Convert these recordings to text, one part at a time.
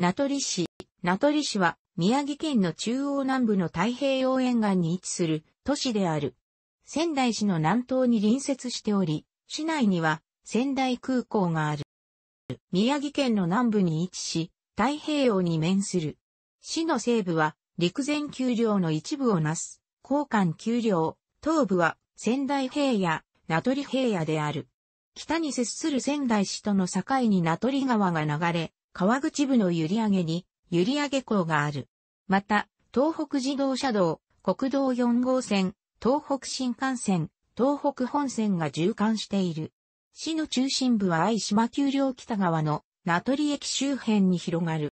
名取市。名取市は宮城県の中央南部の太平洋沿岸に位置する都市である。仙台市の南東に隣接しており、市内には仙台空港がある。宮城県の南部に位置し、太平洋に面する。市の西部は陸前丘陵の一部をなす、交換丘陵、東部は仙台平野、名取平野である。北に接する仙台市との境に名取川が流れ、川口部の閖上に閖上港がある。また、東北自動車道、国道4号線、東北新幹線、東北本線が縦貫している。市の中心部は愛島丘陵北側の名取駅周辺に広がる。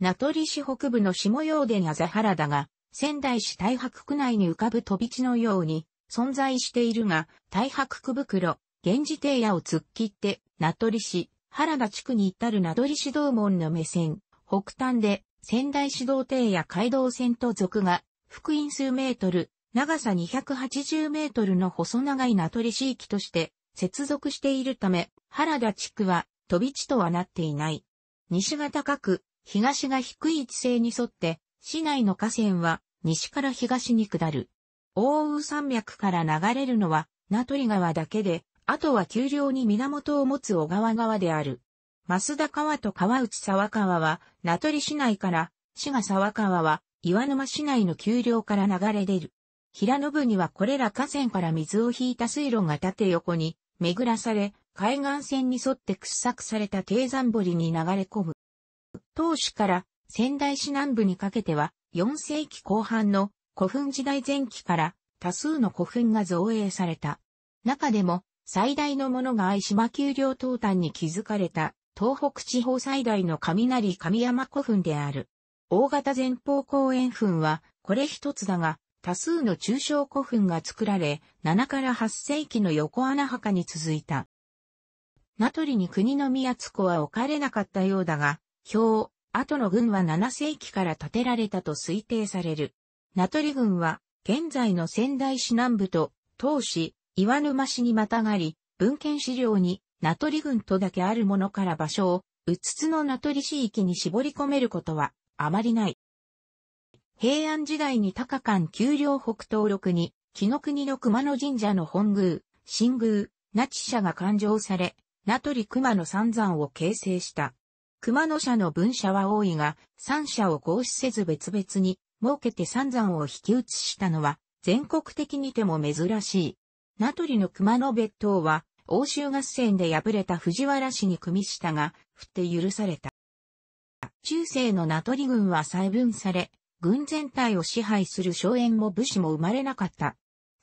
名取市北部の下陽電。やぜ原田が仙台市太白区内に浮かぶ飛び地のように存在しているが、太白区袋、源氏庭屋を突っ切って名取市、原田地区に至る名取指導門の目線、北端で仙台指導亭や街道線と属が、福音数メートル、長さ280メートルの細長い名取市域として接続しているため、原田地区は飛び地とはなっていない。西が高く、東が低い地勢に沿って、市内の河川は西から東に下る。大雨山脈から流れるのは名取川だけで、あとは丘陵に源を持つ小川川である。増田川と川内沢川は、名取市内から、滋賀沢川は、岩沼市内の丘陵から流れ出る。平野部にはこれら河川から水を引いた水路が縦横に巡らされ、海岸線に沿って掘削された低山堀に流れ込む。当主から仙台市南部にかけては、4世紀後半の古墳時代前期から多数の古墳が造営された。中でも、最大のものが愛島丘陵東端に築かれた、東北地方最大の雷神山古墳である。大型前方後円墳は、これ一つだが、多数の中小古墳が作られ、7から8世紀の横穴墓に続いた。名取に国の宮津子は置かれなかったようだが、表、後の軍は7世紀から建てられたと推定される。名取軍は、現在の仙台市南部と、東市、岩沼市にまたがり、文献資料に、名取郡とだけあるものから場所を、うつつの名取市域に絞り込めることは、あまりない。平安時代に高間丘陵北東六に、木の国の熊野神社の本宮、新宮、那智社が勘定され、名取熊野三山を形成した。熊野社の分社は多いが、三社を合資せず別々に、設けて三山を引き移したのは、全国的にても珍しい。名取の熊野別当は、欧州合戦で敗れた藤原氏に組みしたが、振って許された。中世の名取軍は細分され、軍全体を支配する荘園も武士も生まれなかった。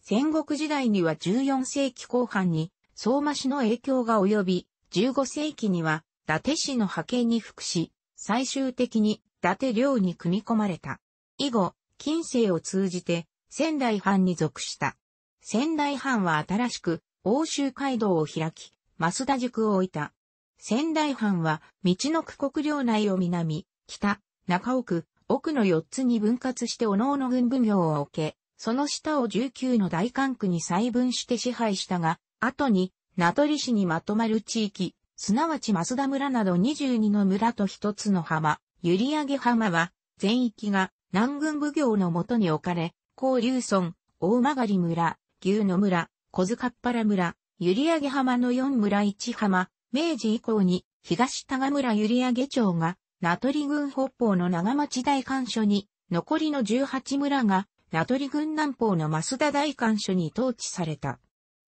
戦国時代には14世紀後半に、相馬氏の影響が及び、15世紀には、伊達氏の派遣に服し、最終的に伊達領に組み込まれた。以後、近世を通じて、仙台藩に属した。仙台藩は新しく欧州街道を開き、増田塾を置いた。仙台藩は、道の区国領内を南、北、中奥、奥の4つに分割しておの軍奉行を置け、その下を19の大管区に細分して支配したが、後に、名取市にまとまる地域、すなわち増田村など22の村と一つの浜、閖上浜は、全域が南軍部行のもとに置かれ、高流村、大曲村、牛野村、小塚っ原村、閖上浜の4村1浜、明治以降に東多賀村閖上町が、名取郡北方の長町大官所に、残りの18村が、名取郡南方の増田大官所に統治された。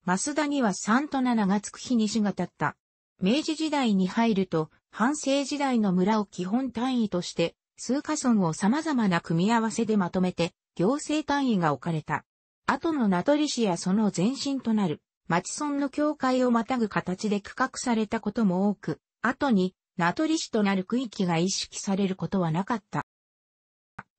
増田には3と7がつく日にしが立った。明治時代に入ると、反政時代の村を基本単位として、数カ村を様々な組み合わせでまとめて、行政単位が置かれた。後の名取市やその前身となる、町村の境界をまたぐ形で区画されたことも多く、後に、名取市となる区域が意識されることはなかった。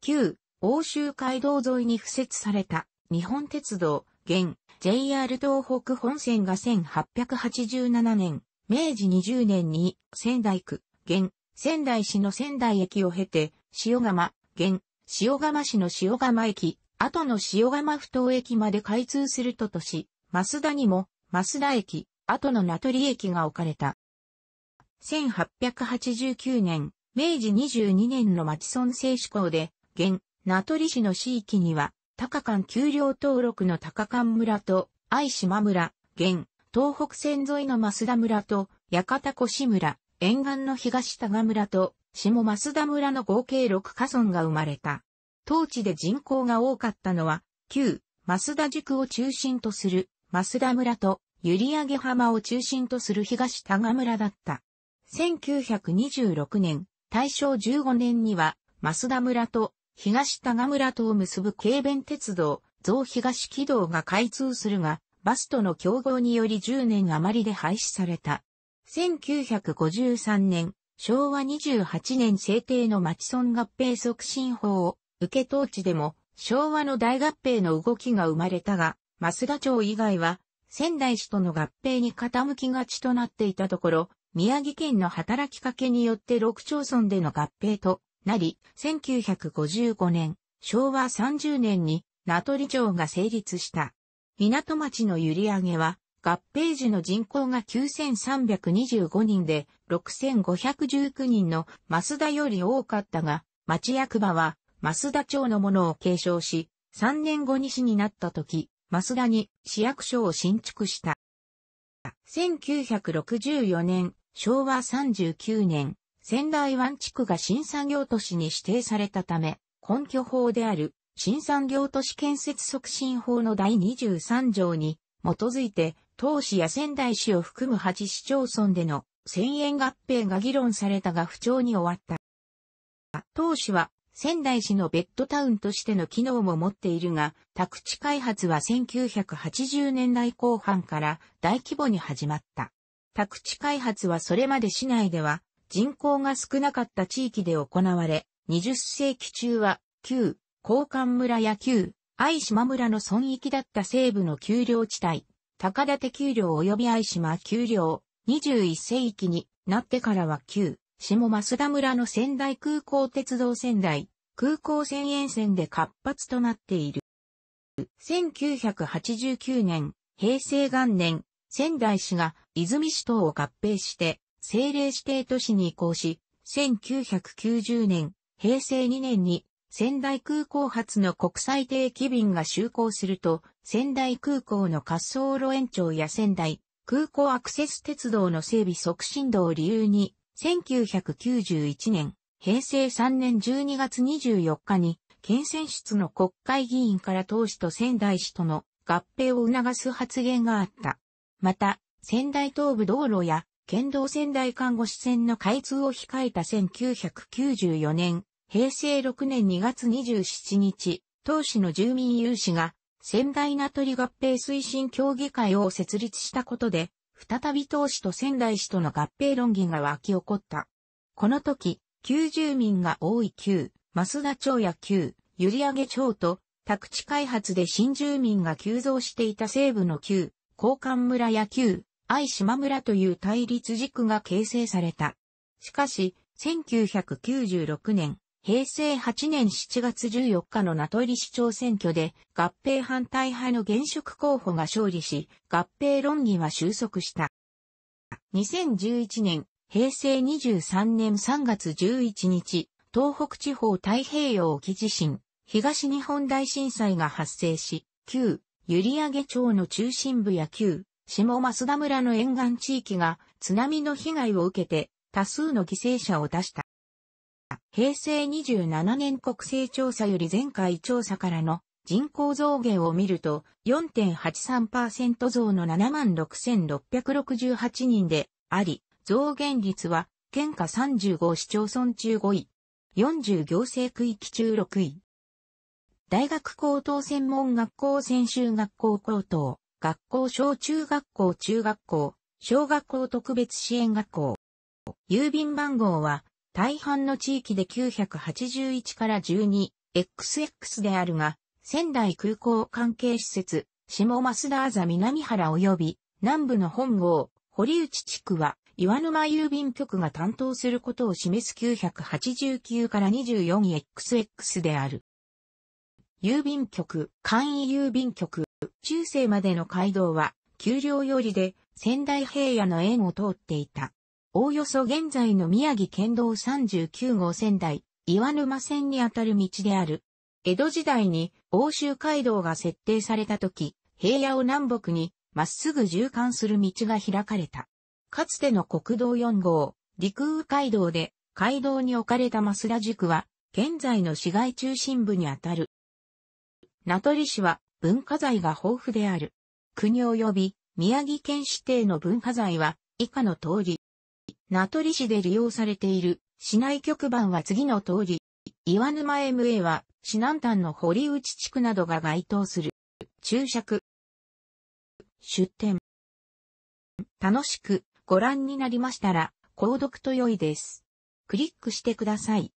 旧、欧州街道沿いに付設された、日本鉄道、現、JR 東北本線が1887年、明治20年に、仙台区、現、仙台市の仙台駅を経て、塩釜、現、塩釜市の塩釜駅、後の塩釜不当駅まで開通するととし、増田にも、増田駅、後の名取駅が置かれた。1889年、明治22年の町村制施行で、現、名取市の市域には、高間丘陵登録の高間村と、愛島村、現、東北線沿いの増田村と、八方越村、沿岸の東田賀村と、下増田村の合計6カ村が生まれた。当地で人口が多かったのは、旧、増田塾を中心とする、増田村と、閖上浜を中心とする東多賀村だった。1926年、大正15年には、増田村と、東多賀村とを結ぶ軽便鉄道、増東軌道が開通するが、バスとの競合により10年余りで廃止された。1953年、昭和28年制定の町村合併促進法を受け統治でも昭和の大合併の動きが生まれたが、増田町以外は仙台市との合併に傾きがちとなっていたところ、宮城県の働きかけによって6町村での合併となり、1955年、昭和30年に名取町が成立した。港町の閖上は、合併時の人口が9325人で6519人の増田より多かったが、町役場は増田町のものを継承し、3年後に市になった時、増田に市役所を新築した。1964年、昭和39年、仙台湾地区が新産業都市に指定されたため、根拠法である新産業都市建設促進法の第23条に基づいて、当市や仙台市を含む8市町村での1000円合併が議論されたが不調に終わった。当市は仙台市のベッドタウンとしての機能も持っているが、宅地開発は1980年代後半から大規模に始まった。宅地開発はそれまで市内では人口が少なかった地域で行われ、20世紀中は旧交換村や旧愛島村の村域だった西部の丘陵地帯、高立丘陵及び愛島丘陵、21世紀になってからは旧下増田村の仙台空港鉄道仙台、空港線沿線で活発となっている。1989年、平成元年、仙台市が泉市等を合併して、政令指定都市に移行し、1990年、平成2年に仙台空港発の国際定期便が就航すると、仙台空港の滑走路延長や仙台空港アクセス鉄道の整備促進度を理由に、1991年、平成3年12月24日に、県選出の国会議員から党首と仙台市との合併を促す発言があった。また、仙台東部道路や県道仙台看護師線の開通を控えた1994年、平成6年2月27日、当市の住民有志が仙台名取合併推進協議会を設立したことで、再び当市と仙台市との合併論議が湧き起こった。この時、旧住民が多い旧、増田町や旧、閖上町と、宅地開発で新住民が急増していた西部の旧、交換村や旧、愛島村という対立軸が形成された。しかし、1996年、平成8年7月14日の名取市長選挙で合併反対派の現職候補が勝利し、合併論議は収束した。2011年、平成23年3月11日、東北地方太平洋沖地震、東日本大震災が発生し、旧、閖上町の中心部や旧、下増田村の沿岸地域が津波の被害を受けて多数の犠牲者を出した。平成27年国勢調査より前回調査からの人口増減を見ると4.83%増の76,668人であり、増減率は県下35市町村中5位、40行政区域中6位。大学高等専門学校専修学校高等、学校小中学校中学校、小学校特別支援学校。郵便番号は大半の地域で981から 12XX であるが、仙台空港関係施設、下増田あざ南原及び南部の本郷、堀内地区は岩沼郵便局が担当することを示す989から 24XX である。郵便局、簡易郵便局、中世までの街道は、丘陵よりで仙台平野の縁を通っていた。おおよそ現在の宮城県道39号仙台、岩沼線にあたる道である。江戸時代に欧州街道が設定された時、平野を南北にまっすぐ縦貫する道が開かれた。かつての国道4号、陸羽街道で、街道に置かれた増田塾は、現在の市街中心部にあたる。名取市は文化財が豊富である。国及び宮城県指定の文化財は以下の通り。名取市で利用されている市内局番は次の通り、岩沼 MA は、市南端の堀内地区などが該当する。注釈。出店。楽しくご覧になりましたら、購読と良いです。クリックしてください。